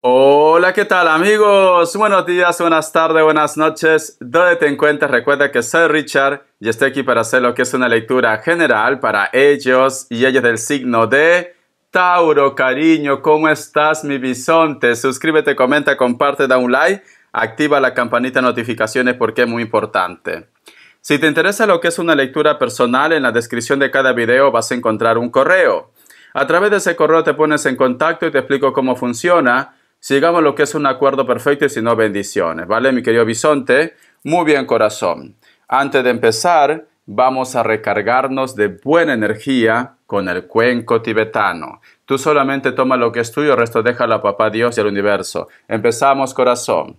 Hola, ¿qué tal amigos? Buenos días, buenas tardes, buenas noches. ¿Dónde te encuentras? Recuerda que soy Richard y estoy aquí para hacer lo que es una lectura general para ellos y ellas del signo de Tauro. Cariño, ¿cómo estás mi bisonte? Suscríbete, comenta, comparte, da un like, activa la campanita de notificaciones porque es muy importante. Si te interesa lo que es una lectura personal, en la descripción de cada video vas a encontrar un correo. A través de ese correo te pones en contacto y te explico cómo funciona sigamos lo que es un acuerdo perfecto y si no bendiciones, ¿vale? Mi querido bisonte, muy bien corazón. Antes de empezar, vamos a recargarnos de buena energía con el cuenco tibetano. Tú solamente toma lo que es tuyo, el resto deja a papá Dios y al universo. Empezamos corazón.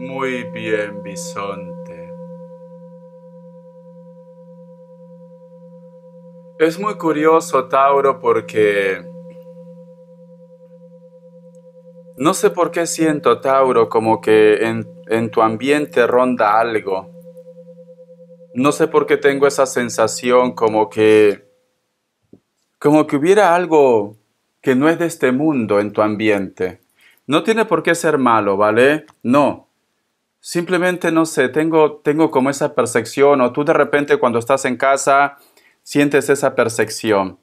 Muy bien, bisonte. Es muy curioso, Tauro, porque... No sé por qué siento, Tauro, como que en, en tu ambiente ronda algo. No sé por qué tengo esa sensación como que... Como que hubiera algo que no es de este mundo en tu ambiente. No tiene por qué ser malo, ¿vale? No, simplemente no sé, tengo, como esa percepción o tú de repente cuando estás en casa sientes esa percepción.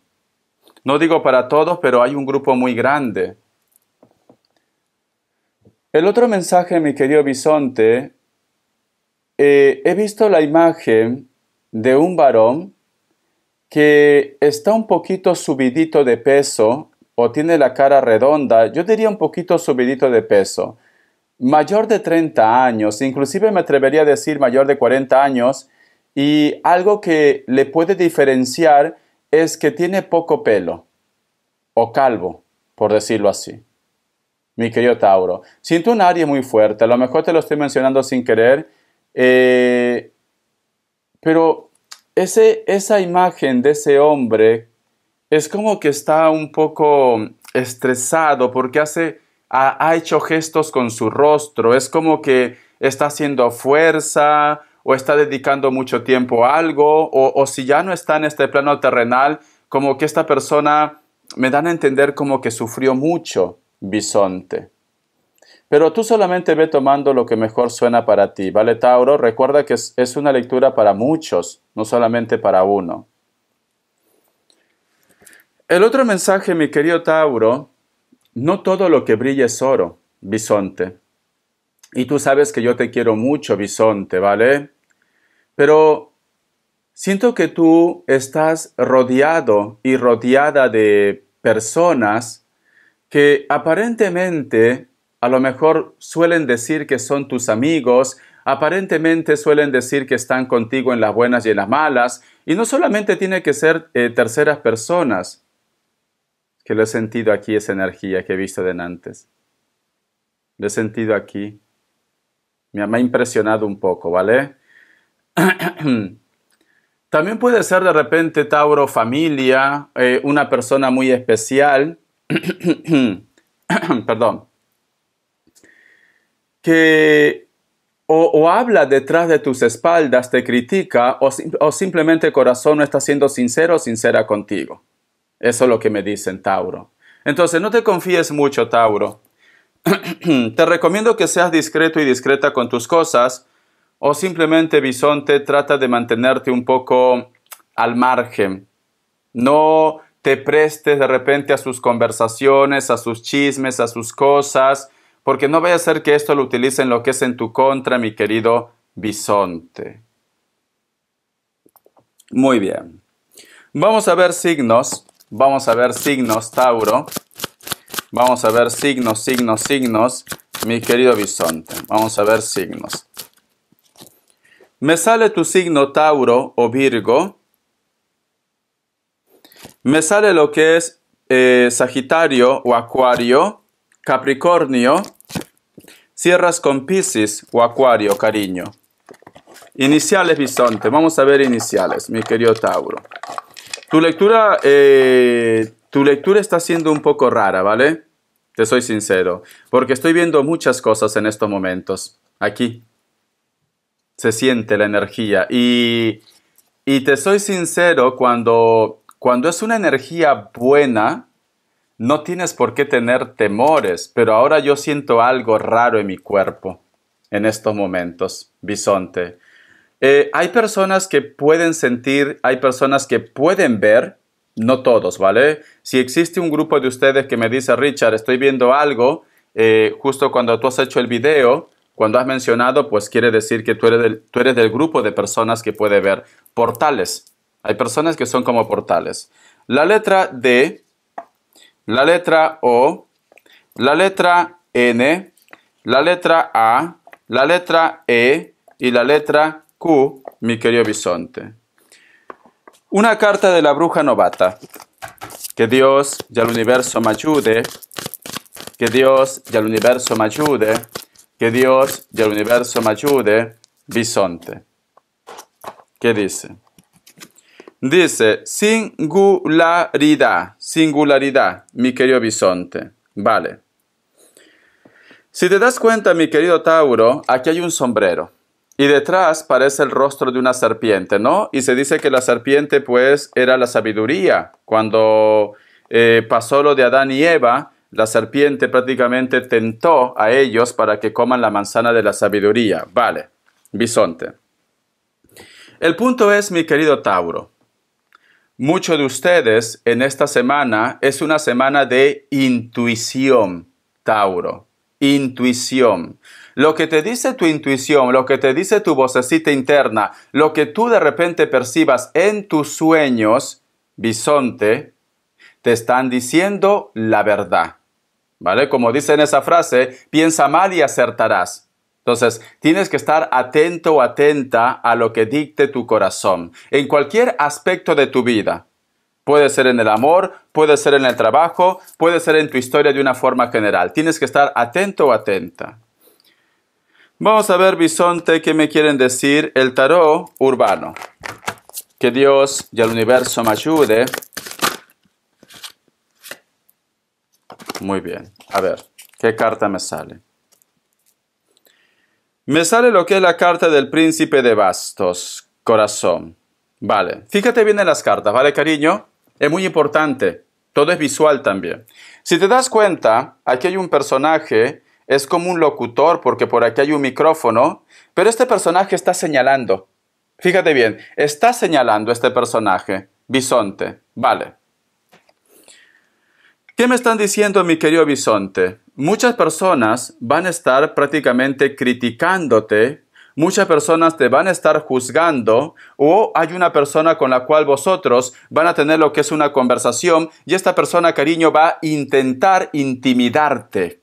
No digo para todos, pero hay un grupo muy grande. El otro mensaje, mi querido bisonte, eh, he visto la imagen de un varón que está un poquito subidito de peso o tiene la cara redonda, yo diría un poquito subidito de peso mayor de 30 años, inclusive me atrevería a decir mayor de 40 años, y algo que le puede diferenciar es que tiene poco pelo o calvo, por decirlo así. Mi querido Tauro, siento un área muy fuerte, a lo mejor te lo estoy mencionando sin querer, eh, pero ese, esa imagen de ese hombre es como que está un poco estresado porque hace ha, hecho gestos con su rostro, es como que está haciendo fuerza o está dedicando mucho tiempo a algo, o, si ya no está en este plano terrenal, como que esta persona me dan a entender como que sufrió mucho, bisonte. Pero tú solamente ve tomando lo que mejor suena para ti, ¿vale, Tauro? Recuerda que es una lectura para muchos, no solamente para uno. El otro mensaje, mi querido Tauro, no todo lo que brilla es oro, bisonte. Y tú sabes que yo te quiero mucho, bisonte, ¿vale? Pero siento que tú estás rodeado y rodeada de personas que aparentemente a lo mejor suelen decir que son tus amigos, aparentemente suelen decir que están contigo en las buenas y en las malas, y no solamente tiene que ser eh, terceras personas, que lo he sentido aquí esa energía que he visto de antes. Lo he sentido aquí. Me, ha impresionado un poco, ¿vale? También puede ser de repente, Tauro, familia, eh, una persona muy especial, perdón, que o, habla detrás de tus espaldas, te critica, o, simplemente el corazón no está siendo sincero o sincera contigo. Eso es lo que me dicen, Tauro. Entonces, no te confíes mucho, Tauro. te recomiendo que seas discreto y discreta con tus cosas o simplemente, bisonte, trata de mantenerte un poco al margen. No te prestes de repente a sus conversaciones, a sus chismes, a sus cosas, porque no vaya a ser que esto lo utilicen lo que es en tu contra, mi querido bisonte. Muy bien. Vamos a ver signos Vamos a ver signos, Tauro. Vamos a ver signos, signos, signos, mi querido bisonte. Vamos a ver signos. Me sale tu signo Tauro o Virgo. Me sale lo que es eh, Sagitario o Acuario, Capricornio. Cierras con Pisces o Acuario, cariño. Iniciales bisonte. Vamos a ver iniciales, mi querido Tauro. Tu lectura, eh, tu lectura está siendo un poco rara, ¿vale? Te soy sincero, porque estoy viendo muchas cosas en estos momentos. Aquí se siente la energía y, y te soy sincero, cuando, cuando es una energía buena, no tienes por qué tener temores, pero ahora yo siento algo raro en mi cuerpo en estos momentos, bisonte. Eh, hay personas que pueden sentir, hay personas que pueden ver, no todos, ¿vale? Si existe un grupo de ustedes que me dice, Richard, estoy viendo algo, eh, justo cuando tú has hecho el video, cuando has mencionado, pues quiere decir que tú eres, del, tú eres del grupo de personas que puede ver portales. Hay personas que son como portales. La letra D, la letra O, la letra N, la letra A, la letra E y la letra mi querido bisonte. Una carta de la bruja novata. Que Dios y el universo me ayude. Que Dios y el universo me ayude. Que Dios y el universo me ayude. Bisonte. ¿Qué dice? Dice singularidad, singularidad, mi querido bisonte. Vale. Si te das cuenta, mi querido Tauro, aquí hay un sombrero. Y detrás parece el rostro de una serpiente, ¿no? Y se dice que la serpiente pues era la sabiduría. Cuando eh, pasó lo de Adán y Eva, la serpiente prácticamente tentó a ellos para que coman la manzana de la sabiduría. Vale, bisonte. El punto es, mi querido Tauro, muchos de ustedes en esta semana es una semana de intuición, Tauro intuición. Lo que te dice tu intuición, lo que te dice tu vocecita interna, lo que tú de repente percibas en tus sueños, bisonte, te están diciendo la verdad. ¿Vale? Como dice en esa frase, piensa mal y acertarás. Entonces, tienes que estar atento o atenta a lo que dicte tu corazón, en cualquier aspecto de tu vida. Puede ser en el amor, puede ser en el trabajo, puede ser en tu historia de una forma general. Tienes que estar atento o atenta. Vamos a ver, bisonte, qué me quieren decir el tarot urbano. Que Dios y el universo me ayude. Muy bien. A ver, ¿qué carta me sale? Me sale lo que es la carta del príncipe de bastos, corazón. Vale, fíjate bien en las cartas, ¿vale, cariño? Es muy importante. Todo es visual también. Si te das cuenta, aquí hay un personaje, es como un locutor porque por aquí hay un micrófono, pero este personaje está señalando. Fíjate bien, está señalando este personaje, bisonte. Vale. ¿Qué me están diciendo, mi querido bisonte? Muchas personas van a estar prácticamente criticándote Muchas personas te van a estar juzgando o hay una persona con la cual vosotros van a tener lo que es una conversación y esta persona, cariño, va a intentar intimidarte.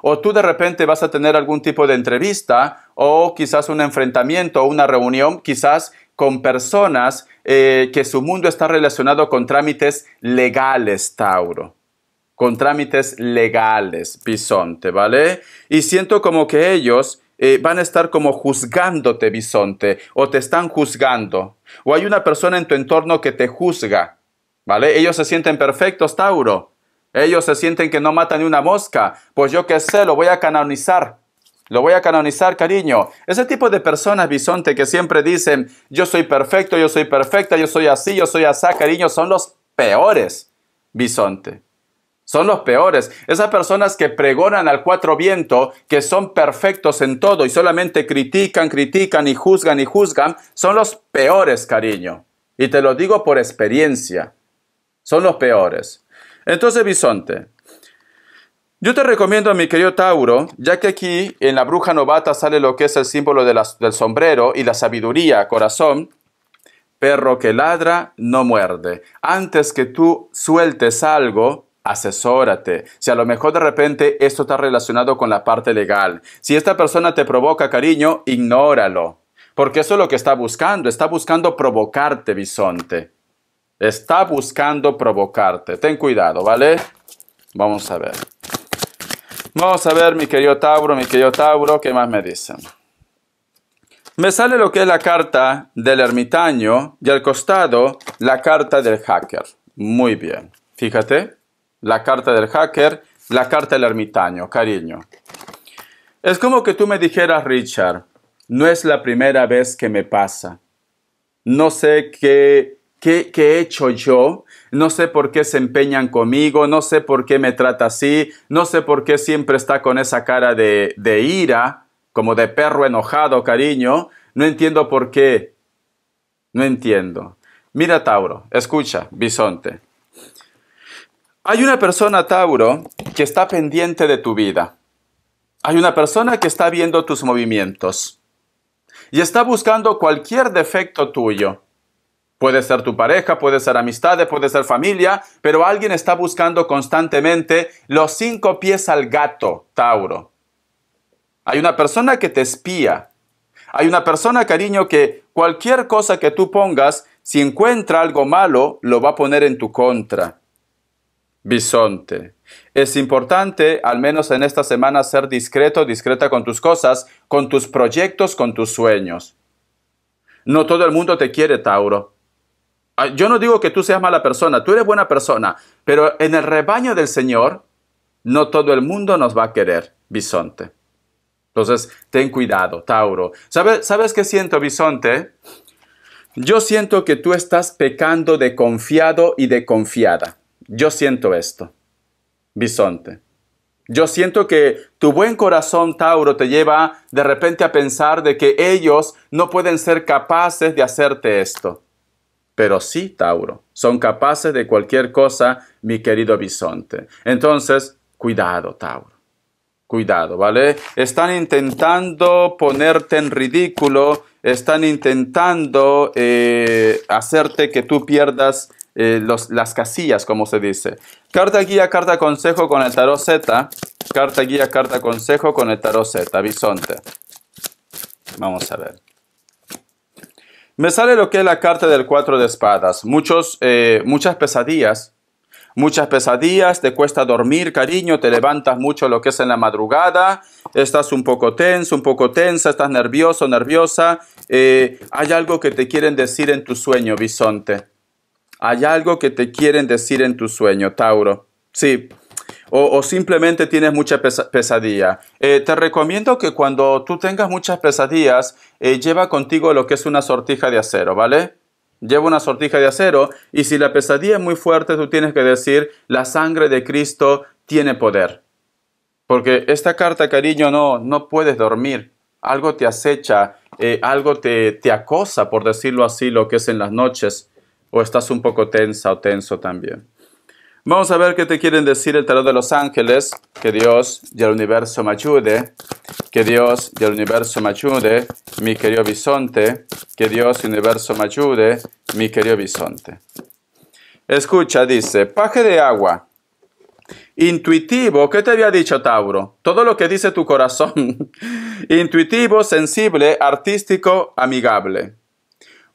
O tú de repente vas a tener algún tipo de entrevista o quizás un enfrentamiento o una reunión, quizás con personas eh, que su mundo está relacionado con trámites legales, Tauro con trámites legales, pisonte, ¿vale? Y siento como que ellos eh, van a estar como juzgándote, bisonte, o te están juzgando, o hay una persona en tu entorno que te juzga, ¿vale? Ellos se sienten perfectos, Tauro. Ellos se sienten que no matan ni una mosca. Pues yo qué sé, lo voy a canonizar. Lo voy a canonizar, cariño. Ese tipo de personas, bisonte, que siempre dicen, yo soy perfecto, yo soy perfecta, yo soy así, yo soy asá, cariño, son los peores, bisonte son los peores. Esas personas que pregonan al cuatro viento, que son perfectos en todo y solamente critican, critican y juzgan y juzgan, son los peores, cariño. Y te lo digo por experiencia. Son los peores. Entonces, Bisonte, yo te recomiendo, a mi querido Tauro, ya que aquí en la bruja novata sale lo que es el símbolo de del sombrero y la sabiduría, corazón, perro que ladra no muerde. Antes que tú sueltes algo, asesórate. Si a lo mejor de repente esto está relacionado con la parte legal. Si esta persona te provoca cariño, ignóralo. Porque eso es lo que está buscando. Está buscando provocarte, bisonte. Está buscando provocarte. Ten cuidado, ¿vale? Vamos a ver. Vamos a ver, mi querido Tauro, mi querido Tauro, ¿qué más me dicen? Me sale lo que es la carta del ermitaño y al costado la carta del hacker. Muy bien. Fíjate la carta del hacker, la carta del ermitaño, cariño. Es como que tú me dijeras, Richard, no es la primera vez que me pasa. No sé qué, qué, he hecho yo, no sé por qué se empeñan conmigo, no sé por qué me trata así, no sé por qué siempre está con esa cara de, de ira, como de perro enojado, cariño. No entiendo por qué. No entiendo. Mira, Tauro, escucha, bisonte. Hay una persona, Tauro, que está pendiente de tu vida. Hay una persona que está viendo tus movimientos y está buscando cualquier defecto tuyo. Puede ser tu pareja, puede ser amistades, puede ser familia, pero alguien está buscando constantemente los cinco pies al gato, Tauro. Hay una persona que te espía. Hay una persona, cariño, que cualquier cosa que tú pongas, si encuentra algo malo, lo va a poner en tu contra bisonte. Es importante, al menos en esta semana, ser discreto, discreta con tus cosas, con tus proyectos, con tus sueños. No todo el mundo te quiere, Tauro. Ah, yo no digo que tú seas mala persona, tú eres buena persona, pero en el rebaño del Señor, no todo el mundo nos va a querer, bisonte. Entonces, ten cuidado, Tauro. ¿Sabes, qué siento, bisonte? Yo siento que tú estás pecando de confiado y de confiada yo siento esto, bisonte. Yo siento que tu buen corazón, Tauro, te lleva de repente a pensar de que ellos no pueden ser capaces de hacerte esto. Pero sí, Tauro, son capaces de cualquier cosa, mi querido bisonte. Entonces, cuidado, Tauro. Cuidado, ¿vale? Están intentando ponerte en ridículo, están intentando eh, hacerte que tú pierdas eh, las casillas, como se dice. Carta guía, carta consejo con el tarot Z. Carta guía, carta consejo con el tarot Z, bisonte. Vamos a ver. Me sale lo que es la carta del cuatro de espadas. Muchos, eh, muchas pesadillas. Muchas pesadillas, te cuesta dormir, cariño, te levantas mucho lo que es en la madrugada, estás un poco tenso, un poco tensa, estás nervioso, nerviosa. Eh, hay algo que te quieren decir en tu sueño, bisonte hay algo que te quieren decir en tu sueño, Tauro. Sí. O, simplemente tienes mucha pesadilla. Eh, te recomiendo que cuando tú tengas muchas pesadillas, eh, lleva contigo lo que es una sortija de acero, ¿vale? Lleva una sortija de acero y si la pesadilla es muy fuerte, tú tienes que decir, la sangre de Cristo tiene poder. Porque esta carta, cariño, no, no puedes dormir. Algo te acecha, eh, algo te acosa, por decirlo así, lo que es en las noches o estás un poco tensa o tenso también. Vamos a ver qué te quieren decir el tarot de los ángeles. Que Dios y el universo me ayude. Que Dios y el universo me ayude, mi querido bisonte. Que Dios y el universo me ayude, mi querido bisonte. Escucha, dice, paje de agua. Intuitivo, ¿qué te había dicho Tauro? Todo lo que dice tu corazón. Intuitivo, sensible, artístico, amigable.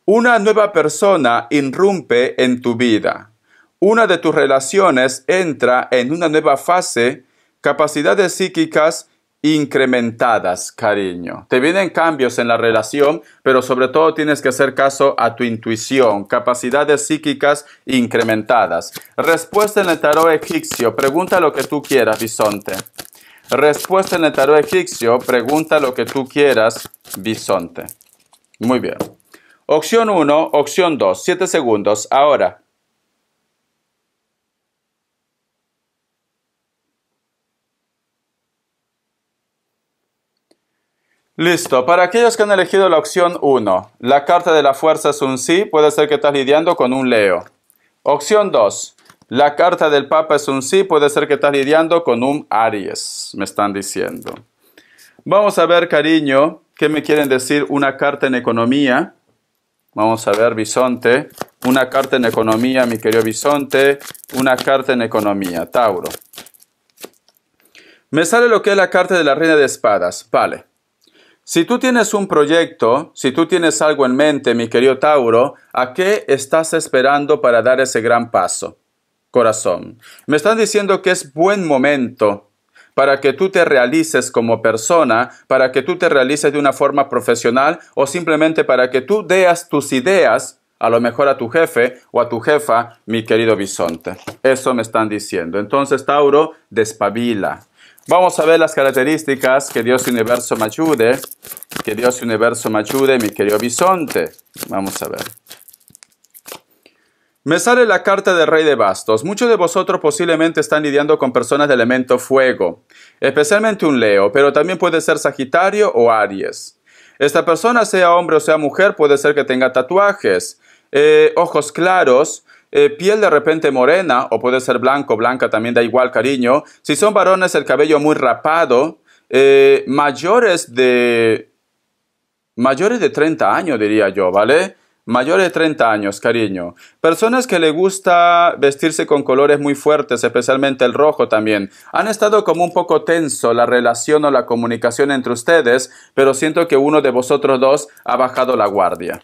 Una nueva persona irrumpe en tu vida. Una de tus relaciones entra en una nueva fase, capacidades psíquicas incrementadas, cariño. Te vienen cambios en la relación, pero sobre todo tienes que hacer caso a tu intuición, capacidades psíquicas incrementadas. Respuesta en el tarot egipcio, pregunta lo que tú quieras, bisonte. Respuesta en el tarot egipcio, pregunta lo que tú quieras, bisonte. Muy bien. Opción 1, opción 2, 7 segundos, ahora. Listo, para aquellos que han elegido la opción 1, la carta de la fuerza es un sí, puede ser que estás lidiando con un leo. Opción 2, la carta del papa es un sí, puede ser que estás lidiando con un aries, me están diciendo. Vamos a ver, cariño, qué me quieren decir una carta en economía. Vamos a ver, Bisonte. Una carta en economía, mi querido Bisonte. Una carta en economía, Tauro. Me sale lo que es la carta de la reina de espadas. Vale. Si tú tienes un proyecto, si tú tienes algo en mente, mi querido Tauro, ¿a qué estás esperando para dar ese gran paso? Corazón. Me están diciendo que es buen momento para que tú te realices como persona, para que tú te realices de una forma profesional o simplemente para que tú deas tus ideas a lo mejor a tu jefe o a tu jefa, mi querido bisonte. Eso me están diciendo. Entonces, Tauro, despabila. Vamos a ver las características que Dios Universo me ayude. Que Dios Universo me ayude, mi querido bisonte. Vamos a ver. Me sale la carta del rey de bastos. Muchos de vosotros posiblemente están lidiando con personas de elemento fuego, especialmente un Leo, pero también puede ser Sagitario o Aries. Esta persona, sea hombre o sea mujer, puede ser que tenga tatuajes, eh, ojos claros, eh, piel de repente morena, o puede ser blanco, blanca también da igual cariño. Si son varones, el cabello muy rapado, eh, mayores de... mayores de 30 años, diría yo, ¿vale? Mayores de 30 años, cariño. Personas que le gusta vestirse con colores muy fuertes, especialmente el rojo también. Han estado como un poco tenso la relación o la comunicación entre ustedes, pero siento que uno de vosotros dos ha bajado la guardia.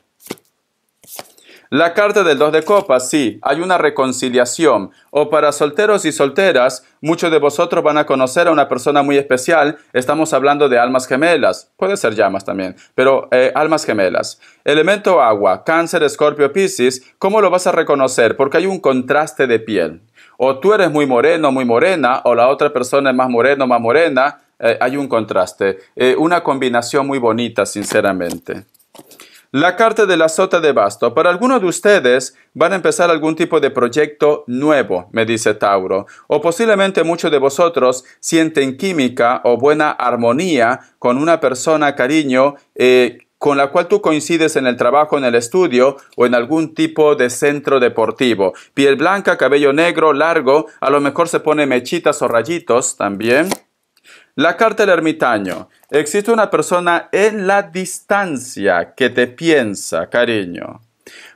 La carta del 2 de copas, sí, hay una reconciliación. O para solteros y solteras, muchos de vosotros van a conocer a una persona muy especial. Estamos hablando de almas gemelas, puede ser llamas también, pero eh, almas gemelas. Elemento agua, cáncer, escorpio, piscis, ¿cómo lo vas a reconocer? Porque hay un contraste de piel. O tú eres muy moreno, muy morena, o la otra persona es más moreno, más morena. Eh, hay un contraste, eh, una combinación muy bonita, sinceramente. La carta de la sota de basto. Para alguno de ustedes van a empezar algún tipo de proyecto nuevo, me dice Tauro, o posiblemente muchos de vosotros sienten química o buena armonía con una persona, cariño, eh, con la cual tú coincides en el trabajo, en el estudio o en algún tipo de centro deportivo. Piel blanca, cabello negro, largo, a lo mejor se pone mechitas o rayitos también. La carta del ermitaño. Existe una persona en la distancia que te piensa, cariño.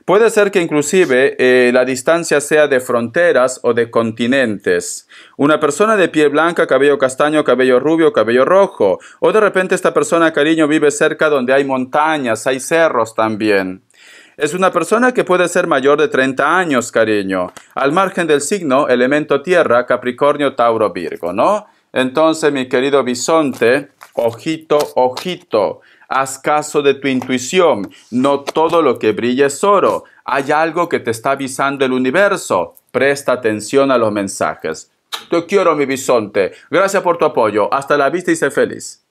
Puede ser que inclusive eh, la distancia sea de fronteras o de continentes. Una persona de piel blanca, cabello castaño, cabello rubio, cabello rojo. O de repente esta persona, cariño, vive cerca donde hay montañas, hay cerros también. Es una persona que puede ser mayor de 30 años, cariño. Al margen del signo, elemento tierra, Capricornio, Tauro, Virgo, ¿no? Entonces, mi querido bisonte, ojito, ojito, haz caso de tu intuición. No todo lo que brilla es oro. Hay algo que te está avisando el universo. Presta atención a los mensajes. Te quiero, mi bisonte. Gracias por tu apoyo. Hasta la vista y sé feliz.